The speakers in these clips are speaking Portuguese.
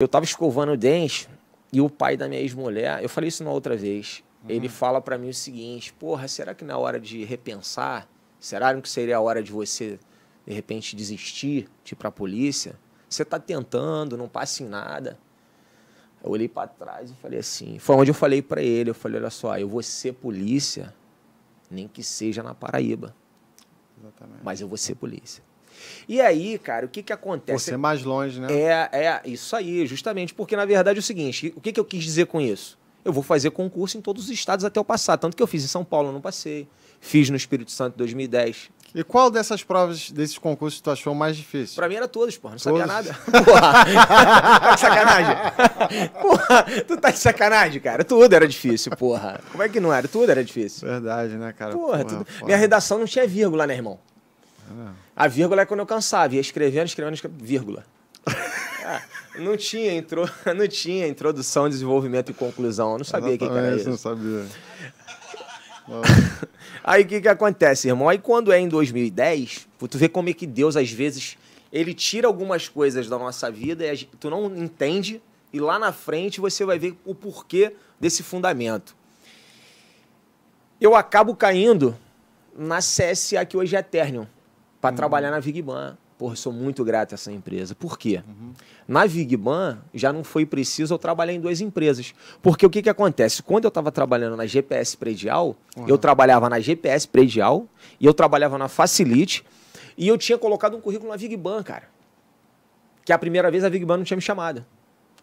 Eu estava escovando o dente e o pai da minha ex-mulher, eu falei isso na outra vez, uhum. ele fala para mim o seguinte: porra, será que na hora de repensar, será que seria a hora de você, de repente, desistir de ir para polícia? Você está tentando, não passa em nada. Eu olhei para trás e falei assim: foi onde eu falei para ele: eu falei, olha só, eu vou ser polícia, nem que seja na Paraíba. Exatamente. Mas eu vou ser polícia. E aí, cara, o que que acontece? Você é mais longe, né? É, é isso aí, justamente, porque na verdade é o seguinte, o que que eu quis dizer com isso? Eu vou fazer concurso em todos os estados até eu passar, tanto que eu fiz em São Paulo, não passei, fiz no Espírito Santo em 2010. E qual dessas provas, desses concursos, tu achou mais difícil? Pra mim era todos, porra. Não todos? sabia nada. Porra. tá de sacanagem. Porra, tu tá de sacanagem, cara. Tudo era difícil, porra. Como é que não era? Tudo era difícil. Verdade, né, cara? Porra, porra tudo. Porra. Minha redação não tinha vírgula, né, irmão? A vírgula é quando eu cansava, ia escrevendo, escrevendo, escrevendo vírgula. é, não, tinha intro, não tinha introdução, desenvolvimento e conclusão. Eu não sabia o que, era isso. Não sabia. Aí o que, que acontece, irmão? Aí quando é em 2010, tu vê como é que Deus, às vezes, ele tira algumas coisas da nossa vida e tu não entende, e lá na frente você vai ver o porquê desse fundamento. Eu acabo caindo na CSA que hoje é Eternion para uhum. trabalhar na Vigban. Porra, sou muito grato a essa empresa. Por quê? Uhum. Na Vigban, já não foi preciso eu trabalhar em duas empresas. Porque o que, que acontece? Quando eu estava trabalhando na GPS Predial, uhum. eu trabalhava na GPS Predial e eu trabalhava na Facilite e eu tinha colocado um currículo na Vigban, cara. Que a primeira vez a Vigban não tinha me chamado.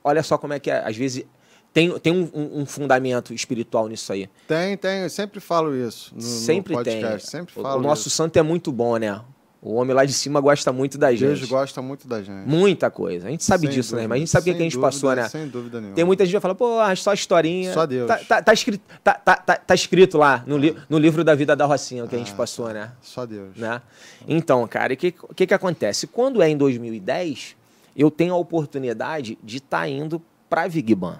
Olha só como é que é. Às vezes tem, tem um, um, fundamento espiritual nisso aí. Tem, tem. Eu sempre falo isso. No, sempre no podcast, tem. Sempre falo o, nosso isso. santo é muito bom, né? O homem lá de cima gosta muito da gente. Deus gosta muito da gente. Muita coisa. A gente sabe sem disso, né, dúvida, né, Mas A gente sabe o que, é a gente passou, né? Sem dúvida nenhuma. Tem muita gente que fala, pô, ah, só historinha. Só Deus. Tá, tá, tá escrito, tá, tá, tá, tá escrito lá no, li, é. no livro da vida da Rocinha o que a gente ah, passou, né? Só Deus. Né? Então, cara, o que, que, que acontece? Quando é em 2010, eu tenho a oportunidade de estar tá indo pra Vigban.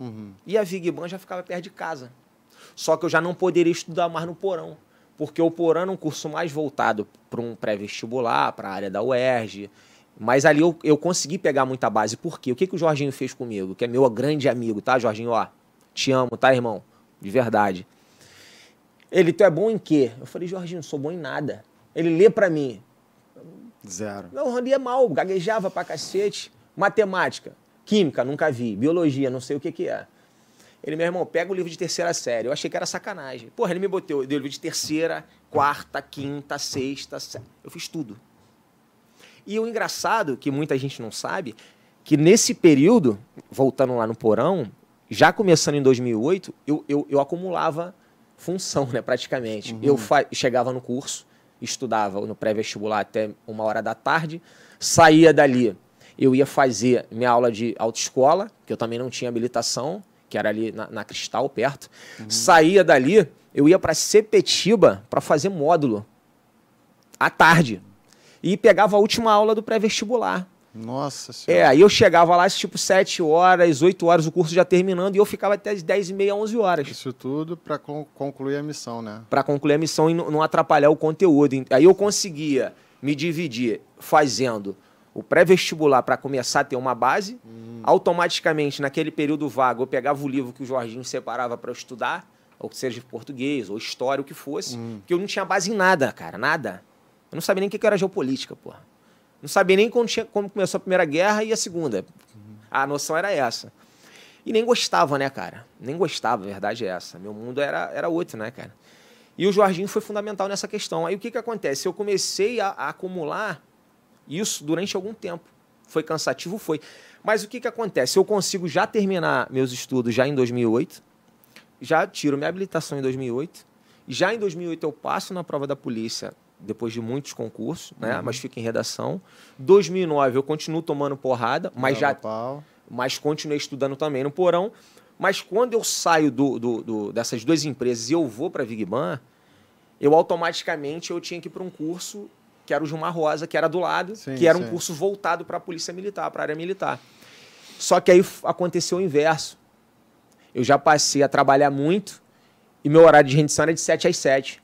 Uhum. E a Vigban já ficava perto de casa. Só que eu já não poderia estudar mais no porão porque o Porano é um curso mais voltado para um pré-vestibular, para a área da UERJ. Mas ali eu, eu consegui pegar muita base. Por quê? O que, que o Jorginho fez comigo? Que é meu grande amigo, tá, Jorginho? Ó, te amo, tá, irmão? De verdade. Ele, tu é bom em quê? Eu falei, Jorginho, não sou bom em nada. Ele lê para mim. Zero. Não, eu lia mal, gaguejava pra cacete. Matemática, química, nunca vi. Biologia, não sei o que que é. Ele, meu irmão, pega o livro de terceira série. Eu achei que era sacanagem. Porra, ele me botou, deu livro de terceira, quarta, quinta, sexta, sé... eu fiz tudo. E o engraçado, que muita gente não sabe, que nesse período, voltando lá no porão, já começando em 2008, eu, eu, eu acumulava função, né, praticamente. Uhum. Eu chegava no curso, estudava no pré-vestibular até uma hora da tarde, saía dali, eu ia fazer minha aula de autoescola, que eu também não tinha habilitação, que era ali na, na Cristal, perto. Uhum. Saía dali, eu ia para Sepetiba para fazer módulo. À tarde. E pegava a última aula do pré-vestibular. Nossa Senhora. É, aí eu chegava lá, tipo, 7 horas, 8 horas, o curso já terminando, e eu ficava até 10 e meia, 11 horas. Isso tudo para concluir a missão, né? Para concluir a missão e não atrapalhar o conteúdo. Aí eu conseguia me dividir fazendo o pré-vestibular para começar a ter uma base. Hum. Automaticamente, naquele período vago, eu pegava o livro que o Jorginho separava para estudar, ou que seja português, ou história, o que fosse, hum. que eu não tinha base em nada, cara, nada. Eu não sabia nem o que era geopolítica, porra. Não sabia nem quando tinha, como começou a Primeira Guerra e a Segunda. Uhum. A noção era essa. E nem gostava, né, cara? Nem gostava, a verdade é essa. Meu mundo era, era outro, né, cara? E o Jorginho foi fundamental nessa questão. Aí o que, que acontece? Eu comecei a, a acumular isso durante algum tempo. Foi cansativo? Foi. Mas o que, que acontece? Eu consigo já terminar meus estudos já em 2008, já tiro minha habilitação em 2008, já em 2008 eu passo na prova da polícia depois de muitos concursos, né? Uhum. Mas fico em redação. 2009 eu continuo tomando porrada, mas Não, já pau. mas continuei estudando também no porão. Mas quando eu saio do, do, do dessas duas empresas e eu vou para a Big Bang, eu automaticamente eu tinha que ir para um curso que era o Gilmar Rosa, que era do lado, sim, que era sim. um curso voltado para a Polícia Militar, para a área militar. Só que aí aconteceu o inverso. Eu já passei a trabalhar muito e meu horário de rendição era de 7 às 7.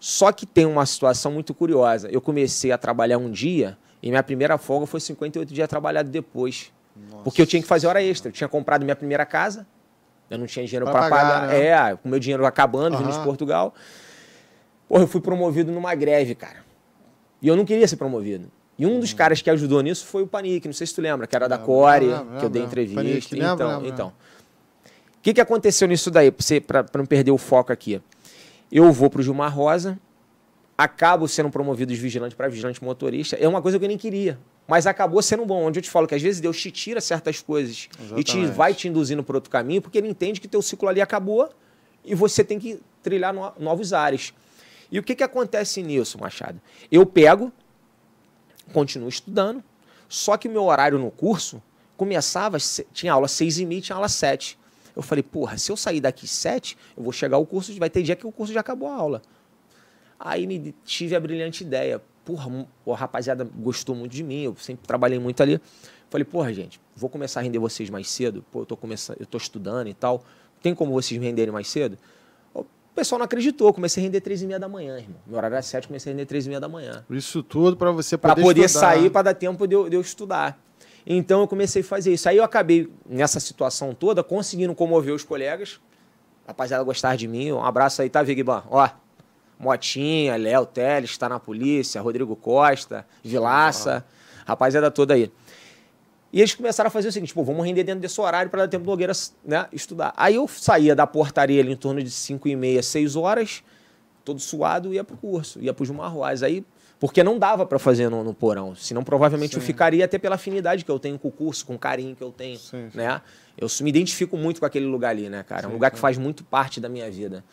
Só que tem uma situação muito curiosa. Eu comecei a trabalhar um dia e minha primeira folga foi 58 dias trabalhado depois. Nossa. Porque eu tinha que fazer hora extra. Eu tinha comprado minha primeira casa, eu não tinha dinheiro para pagar. Né? É, com meu dinheiro acabando, uhum. vindo de Portugal. Porra, eu fui promovido numa greve, cara. E eu não queria ser promovido. E um dos uhum. caras que ajudou nisso foi o Panic, não sei se tu lembra, que era da Core, que eu dei entrevista. Panique, então, então. O que, que aconteceu nisso daí, para não perder o foco aqui? Eu vou para o Gilmar Rosa, acabo sendo promovido de vigilante para vigilante motorista. É uma coisa que eu nem queria, mas acabou sendo bom. Onde eu te falo que às vezes Deus te tira certas coisas Exatamente. e te vai te induzindo para outro caminho, porque ele entende que teu ciclo ali acabou e você tem que trilhar no, novos ares. E o que, que acontece nisso, Machado? Eu pego, continuo estudando, só que o meu horário no curso começava, tinha aula 6 e meia, tinha aula 7. Eu falei, porra, se eu sair daqui 7, eu vou chegar ao curso, vai ter dia que o curso já acabou a aula. Aí me tive a brilhante ideia. Porra, a rapaziada gostou muito de mim, eu sempre trabalhei muito ali. Falei, porra, gente, vou começar a render vocês mais cedo. Pô, eu tô começando, eu tô estudando e tal. Tem como vocês me renderem mais cedo? O pessoal não acreditou. Comecei a render três e meia da manhã, irmão. Meu horário era sete, comecei a render três e meia da manhã. Isso tudo para você poder Para poder estudar. sair, para dar tempo de eu, de eu estudar. Então eu comecei a fazer isso. Aí eu acabei, nessa situação toda, conseguindo comover os colegas. Rapaziada, gostar de mim. Um abraço aí, tá, Vigban? Ó, Motinha, Léo Teles, tá na polícia, Rodrigo Costa, Vilaça, ah. rapaziada toda aí. E eles começaram a fazer o seguinte, pô, vamos render dentro desse horário para dar tempo do Nogueira né, estudar. Aí eu saía da portaria ali em torno de 5 e meia, 6 horas, todo suado, ia pro curso, ia pro Marroais. Aí, porque não dava para fazer no, no, porão, senão provavelmente sim. eu ficaria até pela afinidade que eu tenho com o curso, com o carinho que eu tenho, sim, sim. né? Eu me identifico muito com aquele lugar ali, né, cara? É um lugar que faz muito parte da minha vida.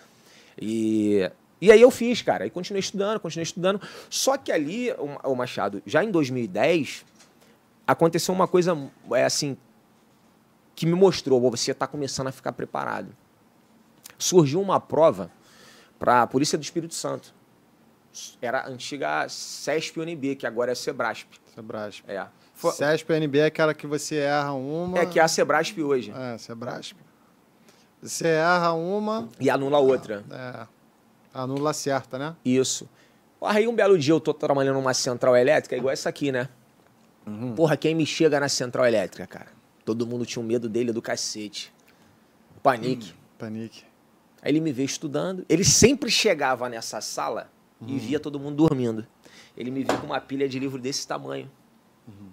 E e aí eu fiz, cara. E continuei estudando, continuei estudando. Só que ali, o Machado, já em 2010, aconteceu uma coisa é, assim que me mostrou, você está começando a ficar preparado. Surgiu uma prova para a Polícia do Espírito Santo. Era a antiga CESP-UNB, que agora é Sebrasp. Sebrasp. É. CESP UNB é aquela que você erra uma. É que é a Sebrasp hoje. É, Sebrasp. Você erra uma. E anula é, outra. É. é. Anula certa, né? Isso. Aí um belo dia eu tô trabalhando numa central elétrica, igual essa aqui, né? Uhum. Porra, quem me chega na central elétrica, cara? Todo mundo tinha um medo dele do cacete. Panique. Hum, panique. Aí ele me vê estudando. Ele sempre chegava nessa sala uhum. e hum. via todo mundo dormindo. Ele me viu com uma pilha de livro desse tamanho. Uhum.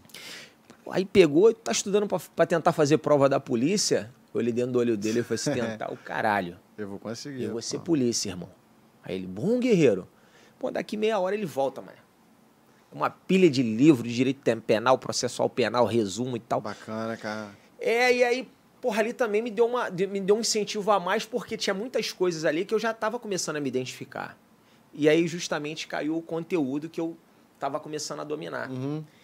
Aí pegou, tá estudando para tentar fazer prova da polícia. Eu olhei dentro do olho dele e falei assim, tentar o caralho. Eu vou conseguir. Eu vou ser pô. polícia, irmão. Aí ele, bom guerreiro. Pô, daqui meia hora ele volta, mano uma pilha de livros de direito penal, processual penal, resumo e tal. Bacana, cara. É, e aí, porra, ali também me deu, uma, me deu um incentivo a mais, porque tinha muitas coisas ali que eu já estava começando a me identificar. E aí, justamente, caiu o conteúdo que eu estava começando a dominar. Uhum.